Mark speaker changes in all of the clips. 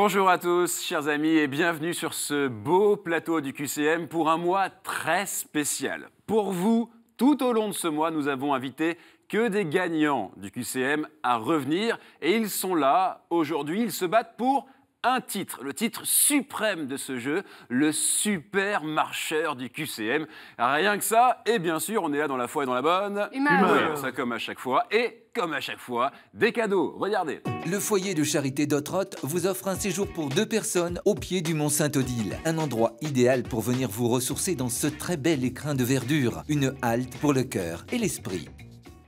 Speaker 1: Bonjour à tous, chers amis, et bienvenue sur ce beau plateau du QCM pour un mois très spécial. Pour vous, tout au long de ce mois, nous avons invité que des gagnants du QCM à revenir, et ils sont là aujourd'hui, ils se battent pour un titre, le titre suprême de ce jeu, le super marcheur du QCM. Rien que ça, et bien sûr, on est là dans la foi et dans la bonne. humeur, Ça comme à chaque fois, et comme à chaque fois, des cadeaux. Regardez. Le foyer de charité d'Otrot vous offre un séjour pour deux personnes au pied du Mont Saint-Odile. Un endroit idéal pour venir vous ressourcer dans ce très bel écrin de verdure. Une halte pour le cœur et l'esprit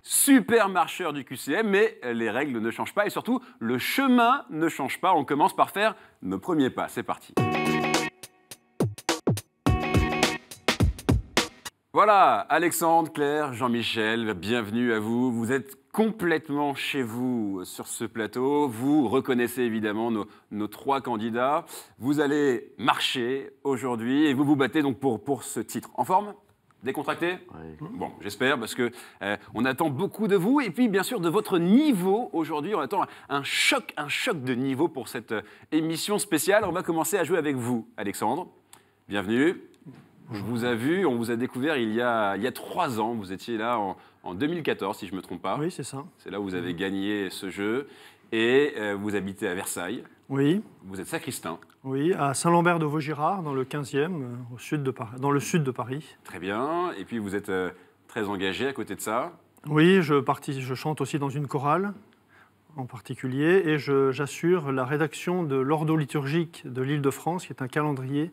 Speaker 1: super marcheur du QCM, mais les règles ne changent pas et surtout le chemin ne change pas. On commence par faire nos premiers pas. C'est parti. Voilà, Alexandre, Claire, Jean-Michel, bienvenue à vous. Vous êtes complètement chez vous sur ce plateau. Vous reconnaissez évidemment nos, trois candidats. Vous allez marcher aujourd'hui et vous vous battez donc pour, pour ce titre. En forme Décontracté Bon, j'espère, parce que euh, on attend beaucoup de vous et puis bien sûr de votre niveau aujourd'hui. On attend un choc, un choc de niveau pour cette euh, émission spéciale. On va commencer à jouer avec vous, Alexandre. Bienvenue. Je vous a vu, on vous a découvert il y a, il y a trois ans. Vous étiez là en, 2014, si je ne me trompe pas. Oui, c'est ça. C'est là où vous avez gagné ce jeu. Et euh, vous habitez à Versailles. Oui. Vous êtes sacristain.
Speaker 2: Oui, à Saint-Lambert de Vaugirard, dans le 15e, euh, au sud de dans le sud de Paris.
Speaker 1: Très bien. Et puis vous êtes euh, très engagé à côté de ça.
Speaker 2: Oui, je, je chante aussi dans une chorale en particulier et j'assure la rédaction de l'ordo liturgique de l'Île-de-France, qui est un calendrier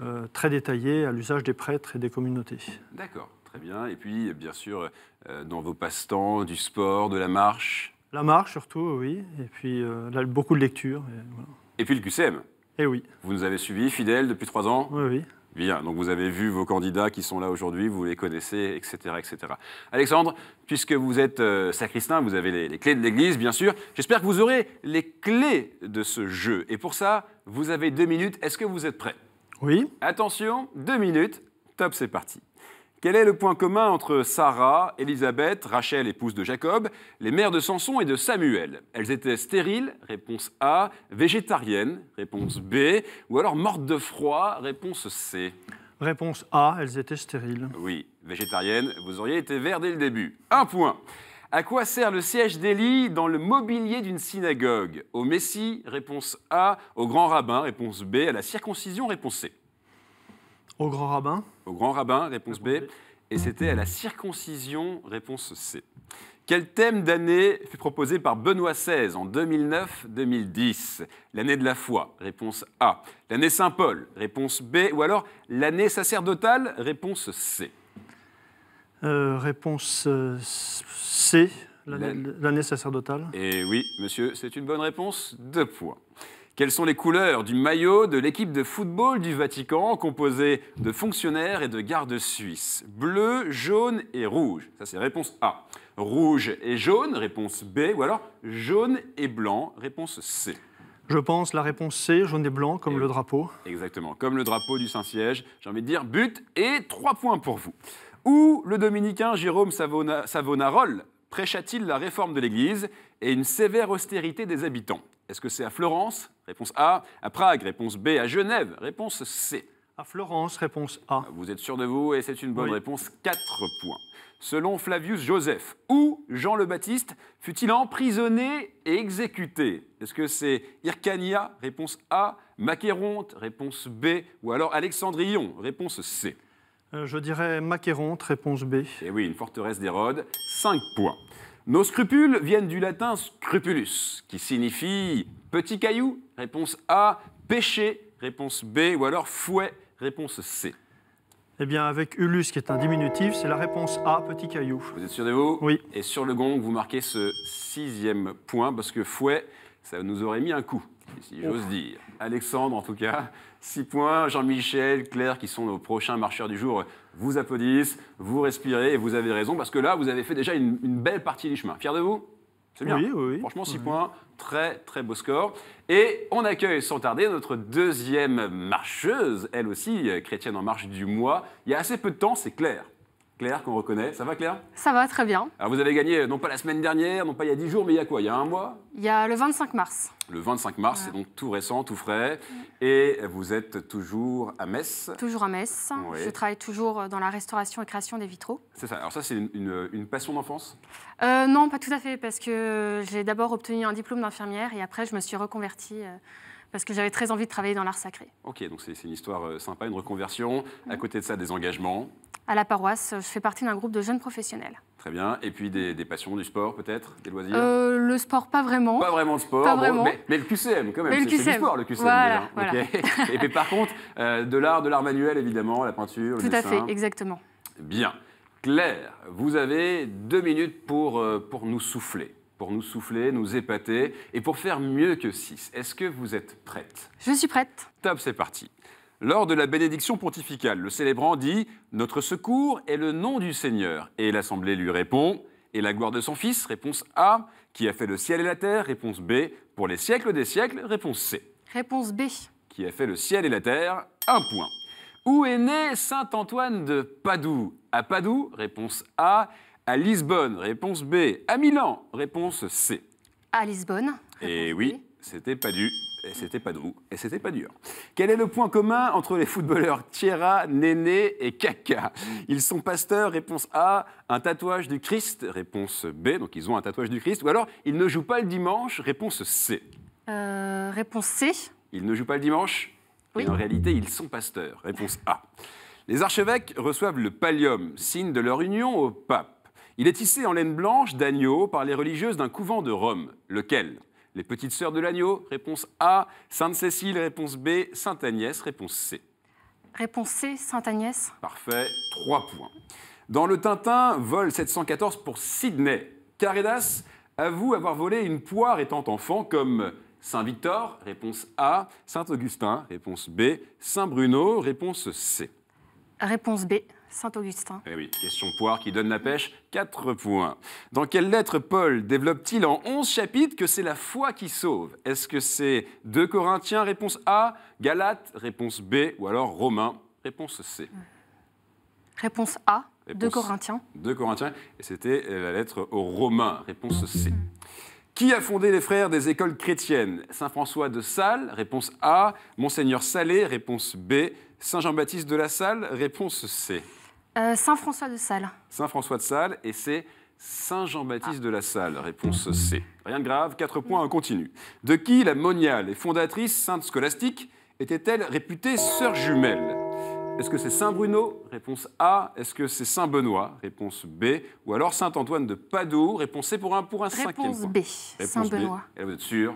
Speaker 2: euh, très détaillé à l'usage des prêtres et des communautés.
Speaker 1: D'accord, très bien. Et puis, bien sûr, euh, dans vos passe-temps, du sport, de la marche
Speaker 2: La marche surtout, euh, oui. Et puis, là, beaucoup de lecture. –
Speaker 1: Et, puis le QCM Eh oui. Vous nous avez suivis, fidèles, depuis trois ans Oui, oui. Bien, donc vous avez vu vos candidats qui sont là aujourd'hui, vous les connaissez, etc. etc. Alexandre, puisque vous êtes sacristain, vous avez les, clés de l'Église, bien sûr, j'espère que vous aurez les clés de ce jeu. Et pour ça, vous avez deux minutes, est-ce que vous êtes prêt? Oui. Attention, deux minutes. Top, c'est parti. Quel est le point commun entre Sarah, Élisabeth, Rachel, épouse de Jacob, les mères de Samson et de Samuel Elles étaient stériles, réponse A, végétariennes, réponse B, ou alors mortes de froid, réponse C. Réponse A, elles étaient stériles. Oui, végétariennes, vous auriez été vert dès le début. Un point. À quoi sert le siège d'Élie dans le mobilier d'une synagogue Au Messie, réponse A. Au grand rabbin, réponse B. À la circoncision, réponse C. Au grand rabbin Au grand rabbin, réponse B. Et c'était à la circoncision, réponse C. Quel thème d'année fut proposé par Benoît XVI en 2009-2010 L'année de la foi, réponse A. L'année Saint-Paul, réponse B. Ou alors l'année sacerdotale, réponse C.
Speaker 2: Euh, réponse euh, C, l'année sacerdotale.
Speaker 1: Et oui, monsieur, c'est une bonne réponse. Deux points. Quelles sont les couleurs du maillot de l'équipe de football du Vatican composée de fonctionnaires et de gardes suisses Bleu, jaune et rouge. Ça, c'est réponse A. Rouge et jaune, réponse B. Ou alors jaune et blanc, réponse C. Je pense la réponse C, jaune et blanc, comme le drapeau. Exactement, comme le drapeau du Saint-Siège. J'ai envie de dire but et trois points pour vous. Où le dominicain Jérôme Savonarole prêcha-t-il la réforme de l'Église et une sévère austérité des habitants Est-ce que c'est à Florence Réponse A. À Prague Réponse B. À Genève Réponse C. À Florence, réponse A. Vous êtes sûr de vous et c'est une bonne réponse. 4 points. Selon Flavius Joseph, où Jean le Baptiste fut-il emprisonné et exécuté Est-ce que c'est Hyrcania Réponse A. Macéronte Réponse B. Ou alors Alexandrion Réponse C. Euh, je dirais Macéronte, réponse B. Et eh oui, une forteresse d'Hérode, 5 points. Nos scrupules viennent du latin scrupulus, qui signifie petit caillou, réponse A, péché, réponse B, ou alors fouet, réponse C.
Speaker 2: Eh bien, avec Ulus, qui est un diminutif, c'est la réponse A, petit caillou.
Speaker 1: Vous êtes sûr de vous Oui. Et sur le gong, vous marquez ce sixième point, parce que fouet, ça nous aurait mis un coup si j'ose dire. Alexandre, en tout cas, 6 points. Jean-Michel, Claire, qui sont nos prochains marcheurs du jour, vous applaudissent, vous respirez, et vous avez raison, parce que là, vous avez fait déjà une, belle partie du chemin. Fier de vous C'est bien. Franchement, 6 points, très, très beau score. Et on accueille sans tarder notre deuxième marcheuse, elle aussi, euh, chrétienne en marche du mois. Il y a assez peu de temps, c'est Claire. Claire, qu'on reconnaît. Ça va, Claire
Speaker 3: Ça va, très bien.
Speaker 1: Alors, vous avez gagné, euh, non pas la semaine dernière, non pas il y a 10 jours, mais il y a quoi Il y a un mois
Speaker 3: Il y a le 25 mars.
Speaker 1: Le 25 mars, c'est donc tout récent, tout frais. Et vous êtes toujours à Metz Toujours
Speaker 3: à Metz. Je travaille toujours euh, dans la restauration et création des vitraux.
Speaker 1: C'est ça. Alors, ça, c'est une, passion d'enfance
Speaker 3: euh, Non, pas tout à fait, parce que j'ai d'abord obtenu un diplôme d'infirmière et après, je me suis reconvertie. parce que j'avais très envie de travailler dans l'art sacré.
Speaker 1: Ok, donc c'est une histoire sympa, une reconversion. À côté de ça, des engagements,
Speaker 3: à la paroisse. Je fais partie d'un groupe de jeunes professionnels.
Speaker 1: Très bien. Et puis des, passions, du sport peut-être, des loisirs euh,
Speaker 3: Le sport, pas vraiment. Pas vraiment de sport.
Speaker 1: Mais, le QCM quand même. C'est du sport le QCM. et puis par contre, euh, de l'art, de l'art manuel évidemment, la peinture, Tout le dessin. à fait, exactement. Bien. Claire, vous avez deux minutes pour, euh, pour nous souffler pour nous souffler, nous épater et pour faire mieux que six. Est-ce que vous êtes prête Je suis prête. Top, c'est parti. Lors de la bénédiction pontificale, le célébrant dit Notre secours est le nom du Seigneur. Et l'assemblée lui répond Et la gloire de son Fils Réponse A. Qui a fait le ciel et la terre Réponse B. Pour les siècles des siècles Réponse C. Réponse B. Qui a fait le ciel et la terre Un point. Où est né saint Antoine de Padoue À Padoue Réponse A. À Lisbonne Réponse B. À Milan Réponse C.
Speaker 3: À Lisbonne.
Speaker 1: Eh oui c'était pas du, et c'était pas doux, et c'était pas dur. Quel est le point commun entre les footballeurs Tierra, Néné et Kaka Ils sont pasteurs, réponse A, un tatouage du Christ, réponse B, donc ils ont un tatouage du Christ, ou alors ils ne jouent pas le dimanche, réponse C.
Speaker 3: Euh, réponse C.
Speaker 1: Ils ne jouent pas le dimanche Oui. en réalité, ils sont pasteurs, réponse A. Les archevêques reçoivent le pallium, signe de leur union au pape. Il est tissé en laine blanche d'agneau par les religieuses d'un couvent de Rome. Lequel les petites sœurs de l'agneau, réponse A. Sainte-Cécile, réponse B. Sainte-Agnès, réponse C.
Speaker 3: Réponse C, Sainte-Agnès.
Speaker 1: Parfait, Trois points. Dans le Tintin, vol 714 pour Sydney. Carédas avoue avoir volé une poire étant enfant comme Saint-Victor, réponse A. Saint-Augustin, réponse B. Saint-Bruno, réponse C. Réponse B. Saint-Augustin. Eh oui, question poire qui donne la pêche, 4 points. Dans quelle lettre Paul développe-t-il en 11 chapitres que c'est la foi qui sauve Est-ce que c'est 2 Corinthiens, réponse A, Galates, réponse B, ou alors Romains, réponse C hmm.
Speaker 3: Réponse A, 2 Corinthiens.
Speaker 1: 2 Corinthiens, et c'était la lettre aux Romains, réponse C. Hmm. Qui a fondé les frères des écoles chrétiennes Saint François de Sales, réponse A, Monseigneur Salé, réponse B, Saint Jean-Baptiste de la Salle, réponse C.
Speaker 3: Euh, Saint François de Salle.
Speaker 1: Saint François de Salle et c'est Saint Jean-Baptiste de la Salle, réponse C. Rien de grave, 4 points, on continue. De qui la moniale et fondatrice sainte scolastique était-elle réputée sœur jumelle Est-ce que c'est Saint Bruno Réponse A. Est-ce que c'est Saint Benoît Réponse B. Ou alors Saint Antoine de Padoue Réponse C pour un, pour un réponse B. Saint Benoît. vous êtes sûr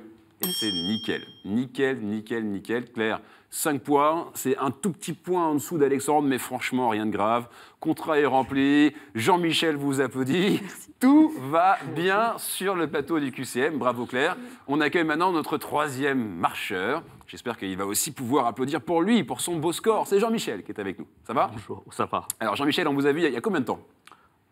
Speaker 1: c'est nickel. Nickel, nickel, nickel. Claire, 5 points. C'est un tout petit point en dessous d'Alexandre, mais franchement, rien de grave. Contrat est rempli. Jean-Michel vous applaudit. Tout va bien sur le plateau du QCM. Bravo Claire. On accueille maintenant notre troisième marcheur. J'espère qu'il va aussi pouvoir applaudir pour lui, pour son beau score. C'est Jean-Michel qui est avec nous. Ça va Bonjour, ça va. Alors Jean-Michel, on vous a vu il y a combien de temps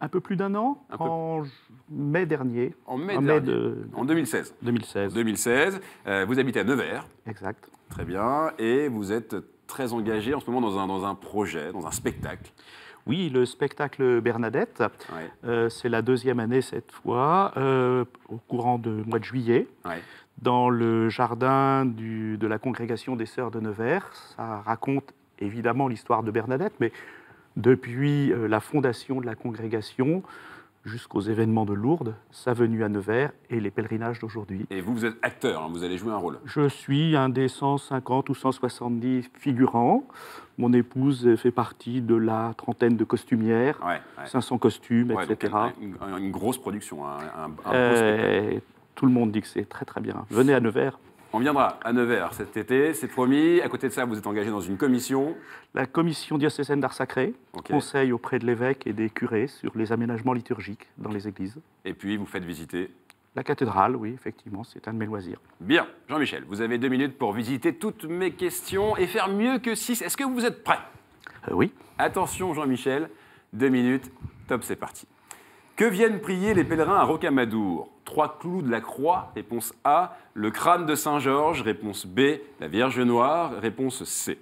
Speaker 2: un peu plus d'un an, en mai dernier. En mai, en,
Speaker 1: en 2016. 2016. 2016. vous habitez à Nevers. Exact. Très bien. Et vous êtes très engagé en ce moment dans un, dans un projet, dans un spectacle. Oui, le spectacle Bernadette. Euh, c'est la deuxième année cette fois, euh,
Speaker 2: au courant du mois de juillet, dans le jardin de la congrégation des Sœurs de Nevers. Ça raconte évidemment l'histoire de Bernadette, mais depuis euh, la fondation de la congrégation jusqu'aux événements de Lourdes, sa venue à Nevers et
Speaker 1: les pèlerinages d'aujourd'hui. Et vous, vous êtes acteur, hein, vous allez jouer un rôle
Speaker 2: Je suis un des 150 ou 170 figurants. Mon épouse fait partie de la trentaine de costumières, 500 costumes, etc.
Speaker 1: Une, grosse production, hein, un, euh,
Speaker 2: Tout le monde dit que c'est très très bien. Venez à Nevers.
Speaker 1: On viendra à Nevers cet été, c'est promis. À côté de ça, vous êtes engagé dans une commission. La commission diocésaine d'art sacré, conseil auprès
Speaker 2: de l'évêque et des curés sur les aménagements liturgiques dans les églises.
Speaker 1: Et puis, vous faites visiter
Speaker 2: La cathédrale, oui, effectivement, c'est un de mes loisirs.
Speaker 1: Bien, Jean-Michel, vous avez deux minutes pour visiter toutes mes questions et faire mieux que six. Est-ce que vous êtes prêt euh, Oui. Attention, Jean-Michel, deux minutes, top, c'est parti. Que viennent prier les pèlerins à Rocamadour Trois clous de la croix, réponse A. Le crâne de Saint-Georges, réponse B. La Vierge Noire, réponse C.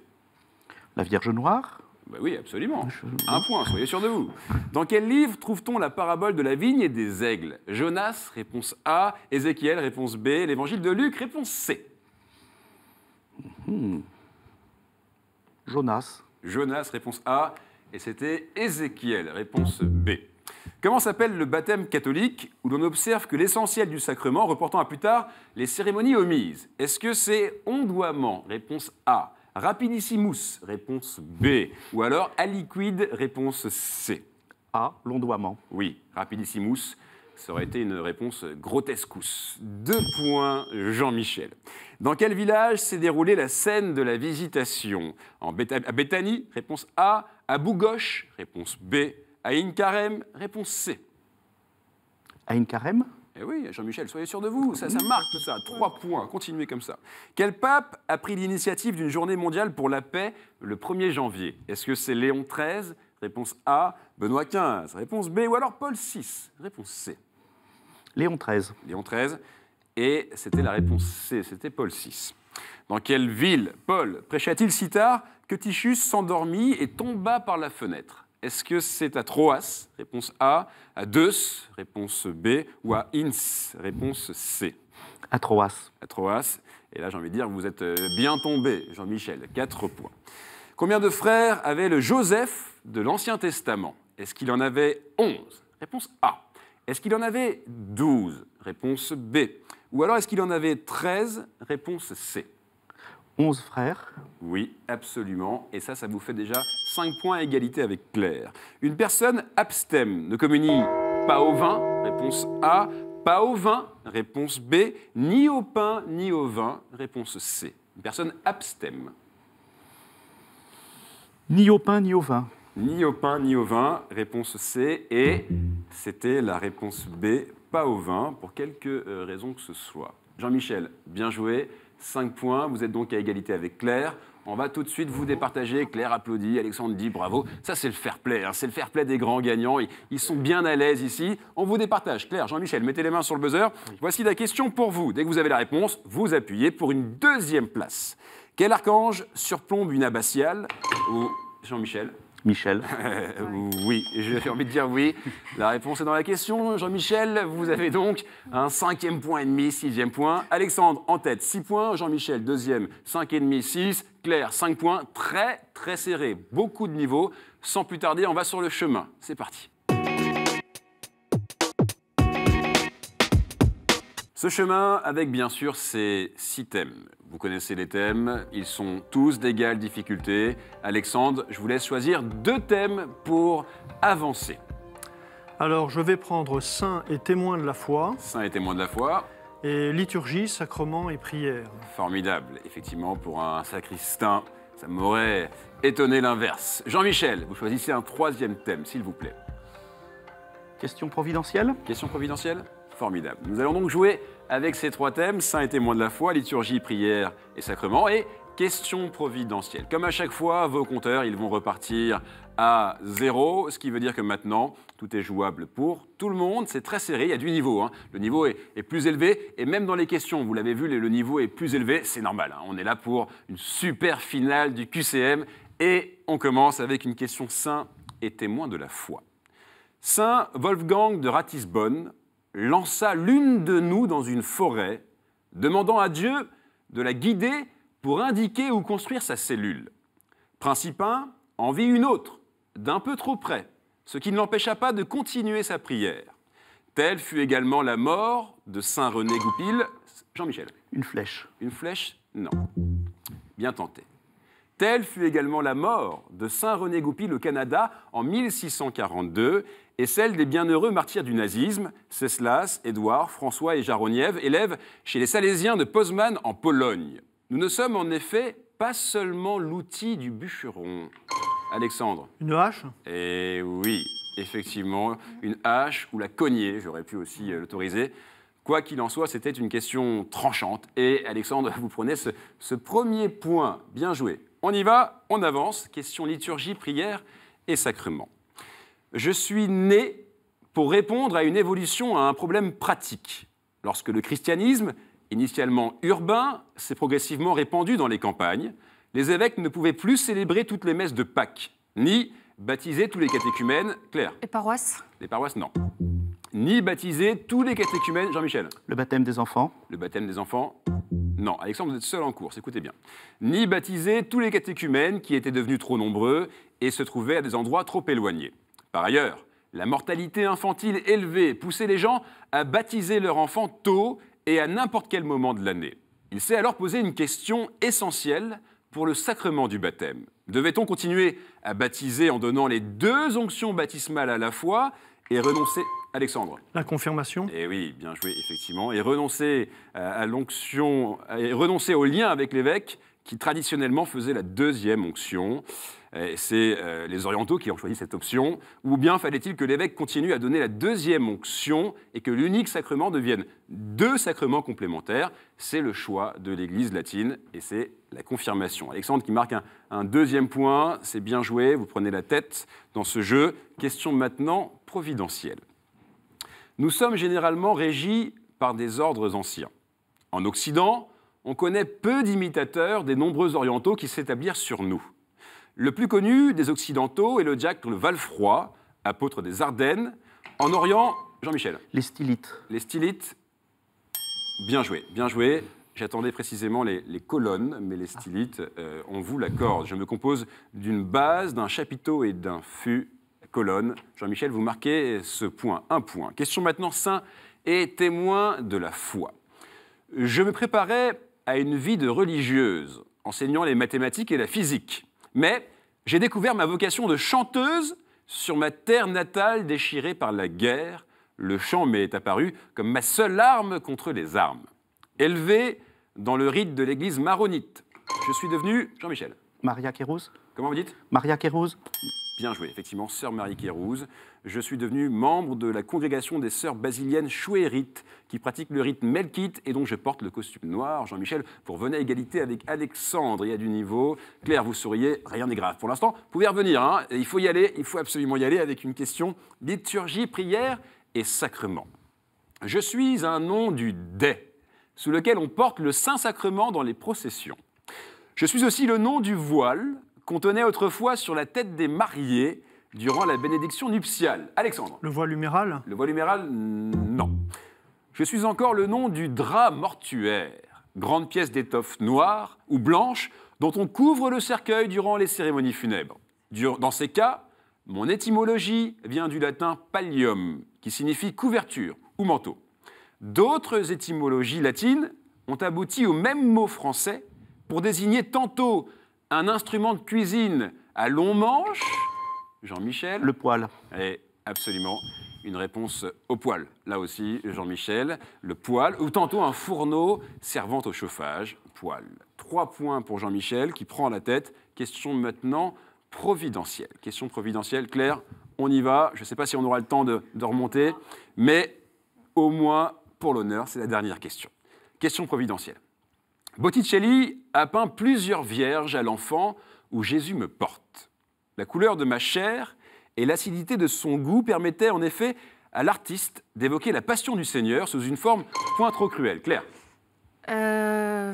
Speaker 2: La Vierge Noire
Speaker 1: ben Oui, absolument. Un point, soyez sûr de vous. Dans quel livre trouve-t-on la parabole de la vigne et des aigles Jonas, réponse A. Ézéchiel, réponse B. L'évangile de Luc, réponse C. Hmm. Jonas. Jonas, réponse A. Et c'était Ézéchiel, réponse B. Comment s'appelle le baptême catholique où l'on observe que l'essentiel du sacrement reportant à plus tard les cérémonies omises Est-ce que c'est ondoiement Réponse A. Rapidissimus Réponse B. Ou alors aliquid Réponse C. A. L'ondoiement. Oui, rapidissimus. Ça aurait été une réponse grotesque. Deux points, Jean-Michel. Dans quel village s'est déroulée la scène de la visitation en À Béthanie Réponse A. À Bougoche Réponse B Aïn Karem, réponse C.
Speaker 2: Aïn carême
Speaker 1: Eh oui, Jean-Michel, soyez sûr de vous, ça, marque ça. Trois points, continuez comme ça. Quel pape a pris l'initiative d'une journée mondiale pour la paix le 1er janvier Est-ce que c'est Léon XIII Réponse A, Benoît XV. Réponse B, ou alors Paul VI Réponse C. Léon XIII. Léon XIII. Et c'était la réponse C, c'était Paul VI. Dans quelle ville Paul prêcha-t-il si tard que Tichus s'endormit et tomba par la fenêtre est-ce que c'est à Troas Réponse A. À Deus Réponse B. Ou à Ins Réponse C. À Troas. À Troas. Et là, j'ai envie de dire, vous êtes euh, bien tombé, Jean-Michel. Quatre points. Combien de frères avait le Joseph de l'Ancien Testament Est-ce qu'il en avait 11 Réponse A. Est-ce qu'il en avait 12 Réponse B. Ou alors, est-ce qu'il en avait 13 Réponse C.
Speaker 2: 11 frères.
Speaker 1: Oui, absolument. Et ça, ça vous fait déjà 5 points à égalité avec Claire. Une personne abstème ne communie pas au vin, réponse A, pas au vin, réponse B, ni au pain, ni au vin, réponse C. Une personne abstème.
Speaker 2: Ni au pain, ni au vin.
Speaker 1: Ni au pain, ni au vin, réponse C. Et c'était la réponse B, pas au vin, pour quelque euh, raison que ce soit. Jean-Michel, bien joué. 5 points. Vous êtes donc à égalité avec Claire. On va tout de suite vous départager. Claire applaudit, Alexandre dit bravo. Ça, c'est le fair play. Hein. C'est le fair play des grands gagnants. Ils, ils sont bien à l'aise ici. On vous départage. Claire, Jean-Michel, mettez les mains sur le buzzer. Voici la question pour vous. Dès que vous avez la réponse, vous appuyez pour une deuxième place. Quel archange surplombe une abbatiale Jean-Michel Michel euh, Oui, j'ai envie de dire oui. La réponse est dans la question. Jean-Michel, vous avez donc un cinquième point et demi, sixième point. Alexandre en tête, six points. Jean-Michel, deuxième, cinq et demi, six. Claire, cinq points. Très, très serré. Beaucoup de niveaux. Sans plus tarder, on va sur le chemin. C'est parti. Ce chemin avec bien sûr ses six thèmes. Vous connaissez les thèmes, ils sont tous d'égale difficulté. Alexandre, je vous laisse choisir deux thèmes pour avancer.
Speaker 2: Alors, je vais prendre saint et témoin de la foi.
Speaker 1: Saint et témoin de la foi.
Speaker 2: Et liturgie, sacrement et prière.
Speaker 1: Formidable, effectivement, pour un sacristain, ça m'aurait étonné l'inverse. Jean-Michel, vous choisissez un troisième thème, s'il vous plaît. Question providentielle Question providentielle formidable. Nous allons donc jouer avec ces trois thèmes, saint et témoin de la foi, liturgie, prière et sacrement, et question providentielles. Comme à chaque fois, vos compteurs, ils vont repartir à zéro, ce qui veut dire que maintenant, tout est jouable pour tout le monde. C'est très serré, il y a du niveau. Hein. Le niveau est, plus élevé, et même dans les questions, vous l'avez vu, le niveau est plus élevé, c'est normal. Hein. On est là pour une super finale du QCM, et on commence avec une question saint et témoin de la foi. Saint Wolfgang de Ratisbonne lança l'une de nous dans une forêt, demandant à Dieu de la guider pour indiquer où construire sa cellule. Principin en vit une autre, d'un peu trop près, ce qui ne l'empêcha pas de continuer sa prière. Telle fut également la mort de Saint René Goupil. Jean-Michel. Une flèche. Une flèche Non. Bien tenté. Telle fut également la mort de Saint René Goupil au Canada en 1642 et celle des bienheureux martyrs du nazisme, Ceslas, Édouard, François et Jaroniev, élèves chez les Salésiens de Pozman en Pologne. Nous ne sommes en effet pas seulement l'outil du bûcheron. Alexandre. Une hache Eh oui, effectivement, une hache ou la cognée, j'aurais pu aussi euh, l'autoriser. Quoi qu'il en soit, c'était une question tranchante. Et Alexandre, vous prenez ce, ce premier point. Bien joué. On y va, on avance. Question liturgie, prière et sacrement. Je suis né pour répondre à une évolution, à un problème pratique, lorsque le christianisme, initialement urbain, s'est progressivement répandu dans les campagnes, les évêques ne pouvaient plus célébrer toutes les messes de Pâques, ni baptiser tous les catéchumènes, Claire. Les paroisses Les paroisses, non. Ni baptiser tous les catéchumènes, Jean-Michel. Le baptême des enfants Le baptême des enfants, non. Alexandre, vous êtes seul en cours, écoutez bien. Ni baptiser tous les catéchumènes qui étaient devenus trop nombreux et se trouvaient à des endroits trop éloignés. Par ailleurs, la mortalité infantile élevée poussait les gens à baptiser leur enfant tôt et à n'importe quel moment de l'année. Il s'est alors posé une question essentielle pour le sacrement du baptême. Devait-on continuer à baptiser en donnant les deux onctions baptismales à la fois et renoncer Alexandre.
Speaker 2: La confirmation
Speaker 1: Eh oui, bien joué, effectivement. Et renoncer à l'onction, renoncer au lien avec l'évêque qui traditionnellement faisait la deuxième onction. C'est euh, les orientaux qui ont choisi cette option. Ou bien fallait-il que l'évêque continue à donner la deuxième onction et que l'unique sacrement devienne deux sacrements complémentaires C'est le choix de l'Église latine et c'est la confirmation. Alexandre qui marque un, deuxième point, c'est bien joué, vous prenez la tête dans ce jeu. Question maintenant providentielle. Nous sommes généralement régis par des ordres anciens. En Occident, on connaît peu d'imitateurs des nombreux orientaux qui s'établirent sur nous. Le plus connu des occidentaux est le diacre le Valfroy, apôtre des Ardennes. En Orient, Jean-Michel. Les stylites. Les stylites. Bien joué, bien joué. J'attendais précisément les, colonnes, mais les stylites, euh, on vous l'accorde. Je me compose d'une base, d'un chapiteau et d'un fût colonne. Jean-Michel, vous marquez ce point, un point. Question maintenant saint et témoin de la foi. Je me préparais à une vie de religieuse, enseignant les mathématiques et la physique. Mais j'ai découvert ma vocation de chanteuse sur ma terre natale déchirée par la guerre. Le chant m'est apparu comme ma seule arme contre les armes. Élevé dans le rite de l'église maronite, je suis devenu Jean-Michel.
Speaker 2: Maria Kérouz Comment vous dites Maria Kérouz
Speaker 1: Bien joué, effectivement, sœur Marie Kérouse. Je suis devenu membre de la congrégation des sœurs basiliennes chouérites, qui pratique le rite melkite et dont je porte le costume noir. Jean-Michel, pour venir à égalité avec Alexandre, il y a du niveau. Claire, vous souriez, rien n'est grave. Pour l'instant, vous pouvez revenir, hein. il faut y aller, il faut absolument y aller avec une question liturgie, prière et sacrement. Je suis un nom du dé, sous lequel on porte le Saint-Sacrement dans les processions. Je suis aussi le nom du voile qu'on tenait autrefois sur la tête des mariés durant la bénédiction nuptiale. Alexandre. Le voile Le voile huméral, non. Je suis encore le nom du drap mortuaire, grande pièce d'étoffe noire ou blanche dont on couvre le cercueil durant les cérémonies funèbres. Dans ces cas, mon étymologie vient du latin pallium, qui signifie couverture ou manteau. D'autres étymologies latines ont abouti au même mot français pour désigner tantôt un instrument de cuisine à long manche Jean-Michel Le poêle. Et absolument. Une réponse au poêle. Là aussi, Jean-Michel, le poêle, ou tantôt un fourneau servant au chauffage, poêle. Trois points pour Jean-Michel qui prend la tête. Question maintenant providentielle. Question providentielle, Claire, on y va. Je ne sais pas si on aura le temps de remonter, mais au moins pour l'honneur, c'est la dernière question. Question providentielle. Botticelli a peint plusieurs vierges à l'enfant où Jésus me porte. La couleur de ma chair et l'acidité de son goût permettaient en effet à l'artiste d'évoquer la passion du Seigneur sous une forme point trop cruelle. Claire
Speaker 3: euh...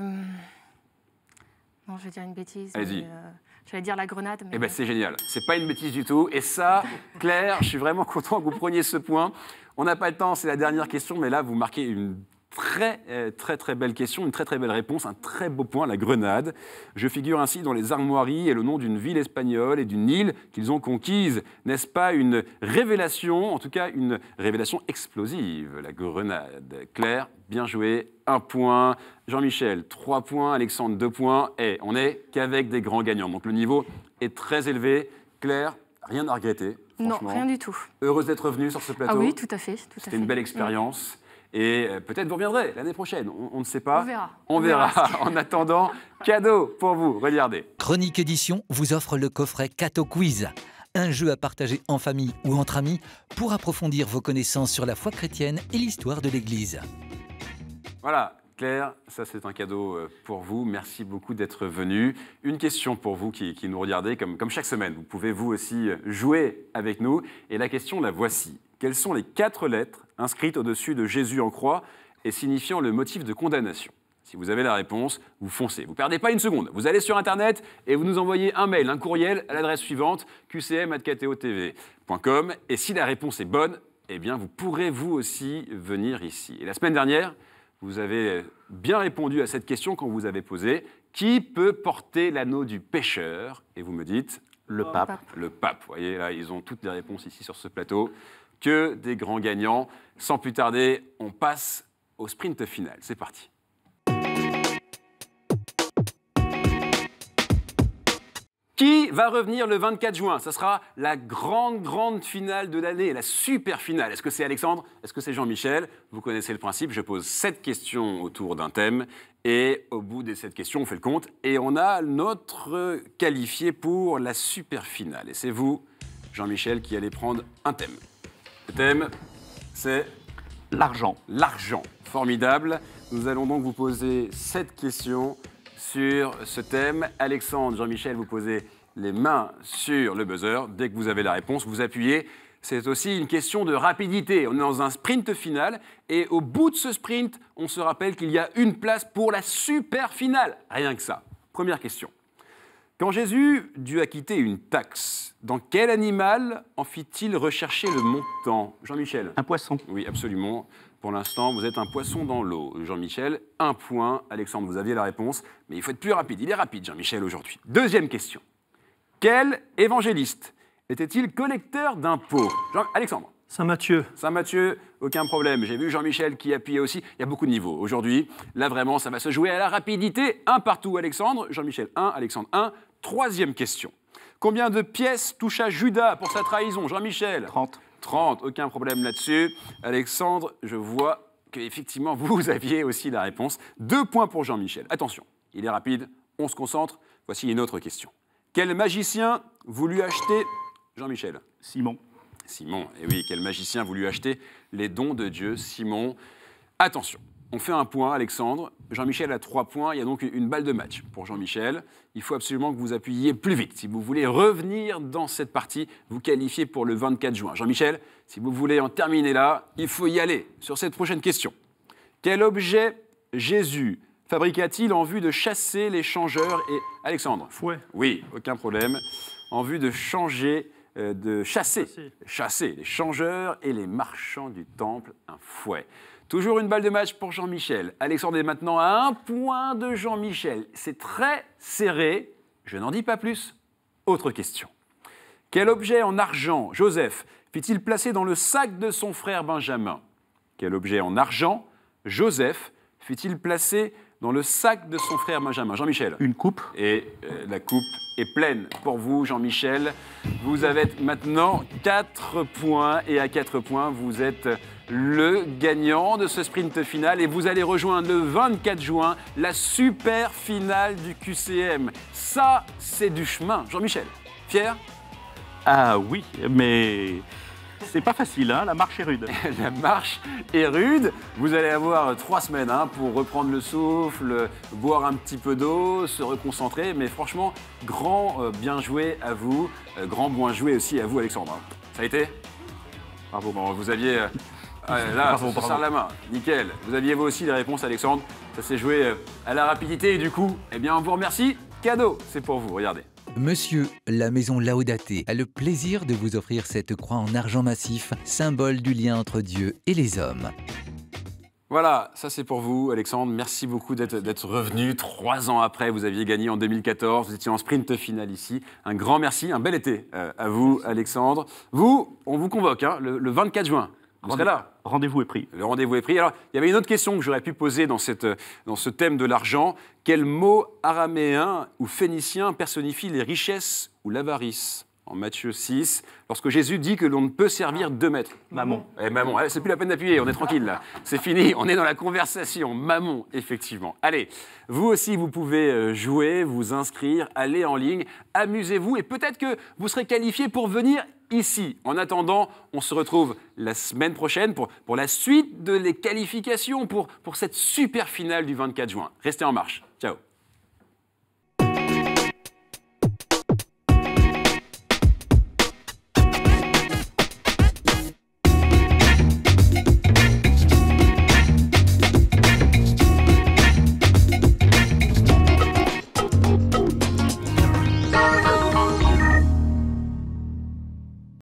Speaker 3: Non, je vais dire une bêtise. Allez-y.
Speaker 1: Euh,
Speaker 3: dire la grenade. Eh bien,
Speaker 1: c'est génial. C'est pas une bêtise du tout. Et ça, Claire, je suis vraiment content que vous preniez ce point. On n'a pas le temps, c'est la dernière question, mais là, vous marquez une Très, euh, très, très belle question, une très, très belle réponse, un très beau point, la Grenade. Je figure ainsi dans les armoiries et le nom d'une ville espagnole et d'une île qu'ils ont conquise. N'est-ce pas une révélation, en tout cas une révélation explosive, la Grenade Claire, bien joué, un point. Jean-Michel, trois points. Alexandre, deux points. Et on n'est qu'avec des grands gagnants. Donc le niveau est très élevé. Claire, rien à regretter. Non, rien du tout. Heureuse d'être venue sur ce plateau. Ah oui, tout
Speaker 3: à fait. C'était une belle
Speaker 1: expérience. Et euh, peut-être vous reviendrez l'année prochaine, on, ne sait pas. On verra. On, verra. en attendant, cadeau pour vous, regardez.
Speaker 2: Chronique Édition vous offre le coffret Cato Quiz. Un jeu à partager en famille ou
Speaker 1: entre amis pour approfondir vos connaissances sur la foi chrétienne et l'histoire de l'Église. Voilà, Claire, ça c'est un cadeau euh, pour vous. Merci beaucoup d'être venu. Une question pour vous qui, nous regardez, comme, comme, chaque semaine, vous pouvez vous aussi euh, jouer avec nous. Et la question, la voici. Quelles sont les quatre lettres inscrite au-dessus de Jésus en croix et signifiant le motif de condamnation. Si vous avez la réponse, vous foncez. Vous ne perdez pas une seconde. Vous allez sur Internet et vous nous envoyez un mail, un courriel à l'adresse suivante qcm.tv.com Et si la réponse est bonne, eh bien, vous pourrez vous aussi venir ici. Et la semaine dernière, vous avez bien répondu à cette question quand vous avez posé Qui peut porter l'anneau du pêcheur Et vous me dites Le pape. Le pape. Vous voyez, là, ils ont toutes les réponses ici sur ce plateau que des grands gagnants. Sans plus tarder, on passe au sprint final. C'est parti. Qui va revenir le 24 juin Ça sera la grande, grande finale de l'année, la super finale. Est-ce que c'est Alexandre Est-ce que c'est Jean-Michel Vous connaissez le principe, je pose sept questions autour d'un thème et au bout des sept questions, on fait le compte et on a notre qualifié pour la super finale. Et c'est vous, Jean-Michel, qui allez prendre un thème. Le thème, c'est L'argent. L'argent. Formidable. Nous allons donc vous poser cette question sur ce thème. Alexandre, Jean-Michel, vous posez les mains sur le buzzer. Dès que vous avez la réponse, vous appuyez. C'est aussi une question de rapidité. On est dans un sprint final et au bout de ce sprint, on se rappelle qu'il y a une place pour la super finale. Rien que ça. Première question. Quand Jésus dut acquitter une taxe, dans quel animal en fit-il rechercher le montant Jean-Michel Un poisson. Oui, absolument. Pour l'instant, vous êtes un poisson dans l'eau. Jean-Michel, un point. Alexandre, vous aviez la réponse, mais il faut être plus rapide. Il est rapide, Jean-Michel, aujourd'hui. Deuxième question. Quel évangéliste était-il collecteur d'impôts Jean Alexandre. Saint Matthieu. Saint Matthieu, aucun problème. J'ai vu Jean-Michel qui appuyait aussi. Il y a beaucoup de niveaux aujourd'hui. Là, vraiment, ça va se jouer à la rapidité. Un partout, Alexandre. Jean-Michel, un. Alexandre, 1. Troisième question. Combien de pièces toucha Judas pour sa trahison Jean-Michel 30. 30, aucun problème là-dessus. Alexandre, je vois qu'effectivement, vous aviez aussi la réponse. Deux points pour Jean-Michel. Attention, il est rapide, on se concentre. Voici une autre question. Quel magicien voulut acheter Jean-Michel Simon. Simon, et eh oui, quel magicien voulut acheter les dons de Dieu Simon. Attention, on fait un point, Alexandre. Jean-Michel a trois points. Il y a donc une balle de match pour Jean-Michel. Il faut absolument que vous appuyiez plus vite. Si vous voulez revenir dans cette partie, vous qualifiez pour le 24 juin. Jean-Michel, si vous voulez en terminer là, il faut y aller sur cette prochaine question. Quel objet Jésus fabriqua-t-il en vue de chasser les changeurs et Alexandre Fouet. Oui, aucun problème. En vue de changer, euh, de chasser, chasser les changeurs et les marchands du temple, un fouet. Toujours une balle de match pour Jean-Michel. Alexandre est maintenant à un point de Jean-Michel. C'est très serré. Je n'en dis pas plus. Autre question. Quel objet en argent Joseph fit-il placer dans le sac de son frère Benjamin Quel objet en argent Joseph fit-il placer dans le sac de son frère Benjamin. Jean-Michel. Une coupe. Et euh, la coupe est pleine pour vous, Jean-Michel. Vous avez maintenant 4 points et à 4 points, vous êtes le gagnant de ce sprint final et vous allez rejoindre le 24 juin la super finale du QCM. Ça, c'est du chemin. Jean-Michel, Pierre Ah oui, mais c'est pas facile, hein la marche est rude. la marche est rude. Vous allez avoir euh, trois semaines hein, pour reprendre le souffle, euh, boire un petit peu d'eau, se reconcentrer. Mais franchement, grand euh, bien joué à vous. grand bon joué aussi à vous, Alexandre. Ça a été Bravo. Bon, vous aviez...
Speaker 3: là, ça, la main.
Speaker 1: Nickel. Vous aviez vous aussi les réponses, Alexandre. Ça s'est joué à la rapidité et du coup, eh bien, on vous remercie. Cadeau, c'est pour vous, regardez. Monsieur, la maison Laudate, a le plaisir de vous offrir cette croix en argent massif, symbole du lien entre Dieu et les hommes. Voilà, ça c'est pour vous, Alexandre. Merci beaucoup d'être revenu. Trois ans après, vous aviez gagné en 2014. Vous étiez en sprint final ici. Un grand merci, un bel été euh, à vous, Alexandre. Vous, on vous convoque hein, le 24 juin. Vous Rendez vous est pris. Le rendez-vous est pris. Alors, il y avait une autre question que j'aurais pu poser dans, cette, dans ce thème de l'argent. Quel mot araméen ou phénicien personnifie les richesses ou l'avarice en Matthieu 6, lorsque Jésus dit que l'on ne peut servir deux maîtres. Maman. Eh, maman, eh, c'est plus la peine d'appuyer, on est tranquille là. C'est fini, on est dans la conversation. Maman, effectivement. Allez, vous aussi, vous pouvez euh, jouer, vous inscrire, aller en ligne, amusez-vous et peut-être que vous serez qualifié pour venir ici. En attendant, on se retrouve la semaine prochaine pour, la suite de les qualifications, pour, pour cette super finale du 24 juin. Restez en marche.